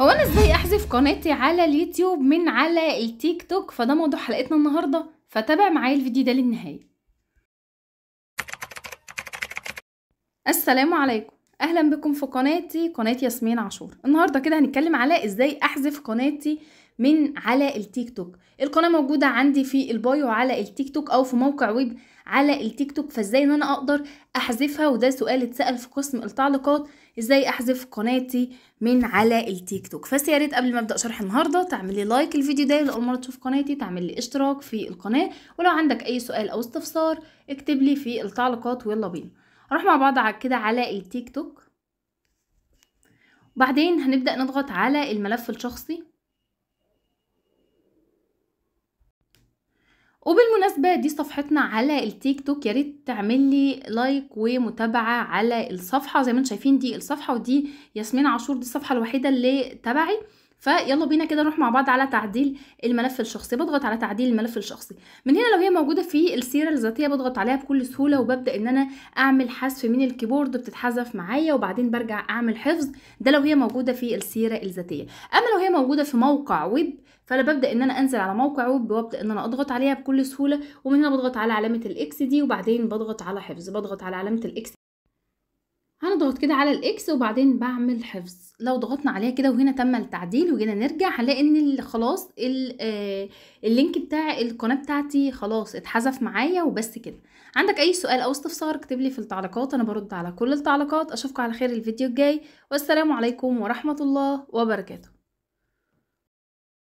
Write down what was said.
هو انا ازاي احذف قناتي على اليوتيوب من على التيك توك فده موضوع حلقتنا النهارده فتابع معايا الفيديو ده للنهايه السلام عليكم اهلا بكم في قناتي قناه ياسمين عاشور النهارده كده هنتكلم على ازاي احذف قناتي من على التيك توك القناه موجوده عندي في البايو على التيك توك او في موقع ويب على التيك توك فازاي ان انا اقدر احذفها وده سؤال اتسال في قسم التعليقات ازاي احذف قناتي من على التيك توك فس يا ريت قبل ما ابدا شرح النهارده تعملي لايك الفيديو ده لاول مره تشوف قناتي تعملي اشتراك في القناه ولو عندك اي سؤال او استفسار اكتب لي في التعليقات ويلا بينا هنروح مع بعض كده على التيك توك وبعدين هنبدأ نضغط على الملف الشخصي وبالمناسبة دي صفحتنا على التيك توك ياريت تعمل لي لايك ومتابعة على الصفحة زي ما انتم شايفين دي الصفحة ودي ياسمين عاشور دي الصفحة الوحيدة اللي تبعي فيلا بينا كده نروح مع بعض على تعديل الملف الشخصي بضغط على تعديل الملف الشخصي من هنا لو هي موجوده في السيره الذاتيه بضغط عليها بكل سهوله وببدا ان انا اعمل حذف من الكيبورد بتتحذف معايا وبعدين برجع اعمل حفظ ده لو هي موجوده في السيره الذاتيه اما لو هي موجوده في موقع ويب فانا ببدا ان انا انزل على موقع ويب وابدا ان انا اضغط عليها بكل سهوله ومن هنا بضغط على علامه الاكس دي وبعدين بضغط على حفظ بضغط على علامه الاكس هنضغط كده على الاكس وبعدين بعمل حفظ لو ضغطنا عليها كده وهنا تم التعديل وجينا نرجع هنلاقي ان خلاص آه، اللينك بتاع القناه بتاعتي خلاص اتحذف معايا وبس كده عندك اي سؤال او استفسار اكتب لي في التعليقات انا برد على كل التعليقات اشوفكم على خير الفيديو الجاي والسلام عليكم ورحمه الله وبركاته